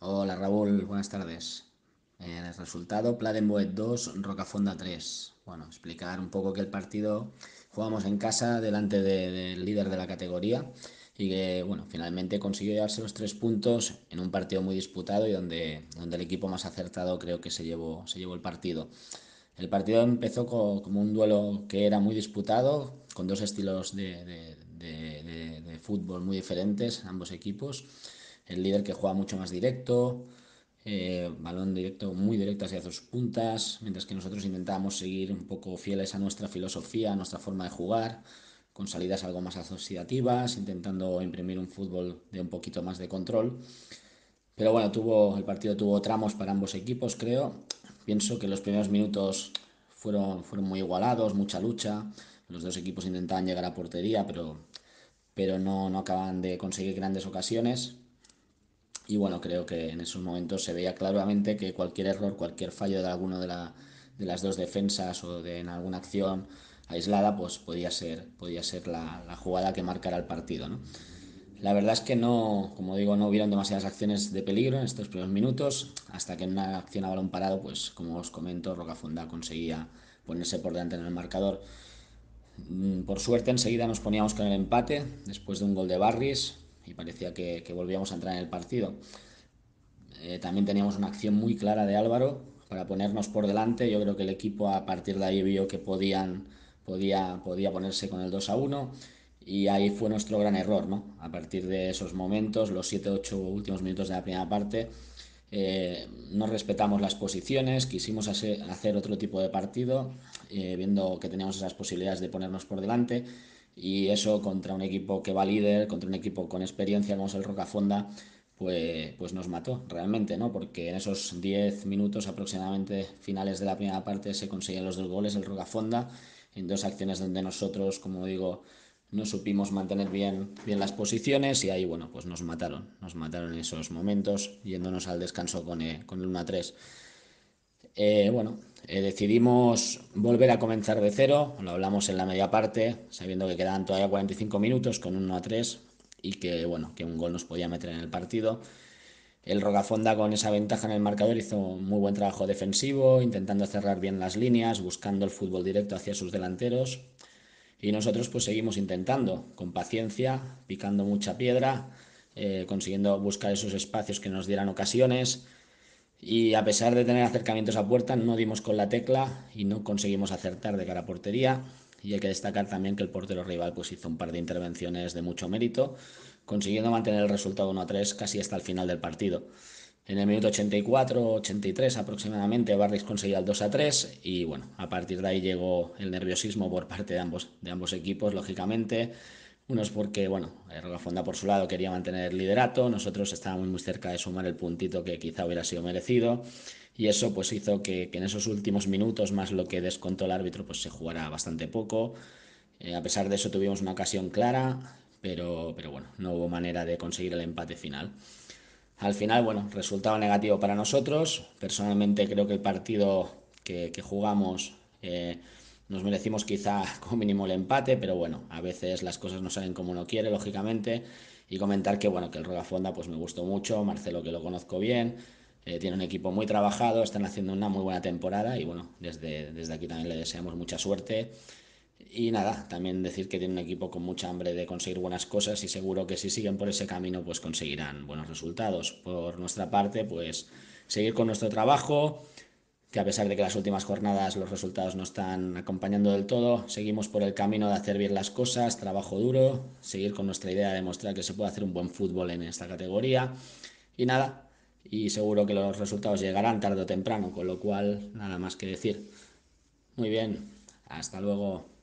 Hola Raúl, buenas tardes. Eh, el resultado, Pladenboet 2, Rocafonda 3. Bueno, explicar un poco que el partido jugamos en casa delante del líder de la categoría y que, bueno, finalmente consiguió llevarse los tres puntos en un partido muy disputado y donde, donde el equipo más acertado creo que se llevó, se llevó el partido. El partido empezó como un duelo que era muy disputado, con dos estilos de, de fútbol muy diferentes, ambos equipos el líder que juega mucho más directo, eh, balón directo, muy directo hacia sus puntas, mientras que nosotros intentábamos seguir un poco fieles a nuestra filosofía, a nuestra forma de jugar, con salidas algo más asociativas, intentando imprimir un fútbol de un poquito más de control. Pero bueno, tuvo, el partido tuvo tramos para ambos equipos, creo. Pienso que los primeros minutos fueron, fueron muy igualados, mucha lucha. Los dos equipos intentaban llegar a portería, pero, pero no, no acaban de conseguir grandes ocasiones. Y bueno, creo que en esos momentos se veía claramente que cualquier error, cualquier fallo de alguno de, las dos defensas o de en alguna acción aislada, pues podía ser, podía ser la, jugada que marcara el partido. La verdad es que no, como digo, no hubieron demasiadas acciones de peligro en estos primeros minutos, hasta que en una acción a balón parado, pues como os comento, Rocafonda conseguía ponerse por delante en el marcador. Mm, por suerte enseguida nos poníamos con el empate, después de un gol de Barris, y parecía que, volvíamos a entrar en el partido. Eh, también teníamos una acción muy clara de Álvaro para ponernos por delante. Yo creo que el equipo a partir de ahí vio que podían, podía, podía ponerse con el 2 a 1 y ahí fue nuestro gran error, ¿no? A partir de esos momentos, los 7-8 últimos minutos de la primera parte, eh, no respetamos las posiciones, quisimos hacer otro tipo de partido, eh, viendo que teníamos esas posibilidades de ponernos por delante y eso contra un equipo que va líder, contra un equipo con experiencia como es el Rocafonda, pues, pues nos mató realmente, ¿no? Porque en esos 10 minutos aproximadamente finales de la primera parte se conseguían los dos goles el Rocafonda, en dos acciones donde nosotros, como digo, no supimos mantener bien, bien las posiciones y ahí, bueno, pues nos mataron, nos mataron en esos momentos, yéndonos al descanso con, eh, con el 1-3. Eh, bueno, eh, decidimos volver a comenzar de cero, lo hablamos en la media parte, sabiendo que quedaban todavía 45 minutos con 1 a 3 y que, bueno, que un gol nos podía meter en el partido. El Rogafonda con esa ventaja en el marcador hizo muy buen trabajo defensivo, intentando cerrar bien las líneas, buscando el fútbol directo hacia sus delanteros. Y nosotros pues seguimos intentando, con paciencia, picando mucha piedra, eh, consiguiendo buscar esos espacios que nos dieran ocasiones y a pesar de tener acercamientos a puerta, no dimos con la tecla y no conseguimos acertar de cara a portería. Y hay que destacar también que el portero rival pues, hizo un par de intervenciones de mucho mérito, consiguiendo mantener el resultado 1 a 3 casi hasta el final del partido. En el minuto 84-83 aproximadamente, Barris conseguía el 2 a 3 y bueno, a partir de ahí llegó el nerviosismo por parte de ambos, de ambos equipos, lógicamente es porque, bueno, Fonda por su lado quería mantener el liderato, nosotros estábamos muy cerca de sumar el puntito que quizá hubiera sido merecido y eso pues hizo que, en esos últimos minutos, más lo que descontó el árbitro, pues se jugara bastante poco. Eh, a pesar de eso tuvimos una ocasión clara, pero, pero bueno, no hubo manera de conseguir el empate final. Al final, bueno, resultado negativo para nosotros. Personalmente creo que el partido que, jugamos... Eh, nos merecimos quizá como mínimo el empate, pero bueno, a veces las cosas no salen como uno quiere, lógicamente. Y comentar que bueno, que el Fonda pues me gustó mucho, Marcelo que lo conozco bien, eh, tiene un equipo muy trabajado, están haciendo una muy buena temporada y bueno, desde, desde aquí también le deseamos mucha suerte. Y nada, también decir que tiene un equipo con mucha hambre de conseguir buenas cosas y seguro que si siguen por ese camino pues conseguirán buenos resultados. Por nuestra parte pues seguir con nuestro trabajo, que a pesar de que las últimas jornadas los resultados no están acompañando del todo, seguimos por el camino de hacer bien las cosas, trabajo duro, seguir con nuestra idea de demostrar que se puede hacer un buen fútbol en esta categoría y nada, y seguro que los resultados llegarán tarde o temprano, con lo cual nada más que decir. Muy bien, hasta luego.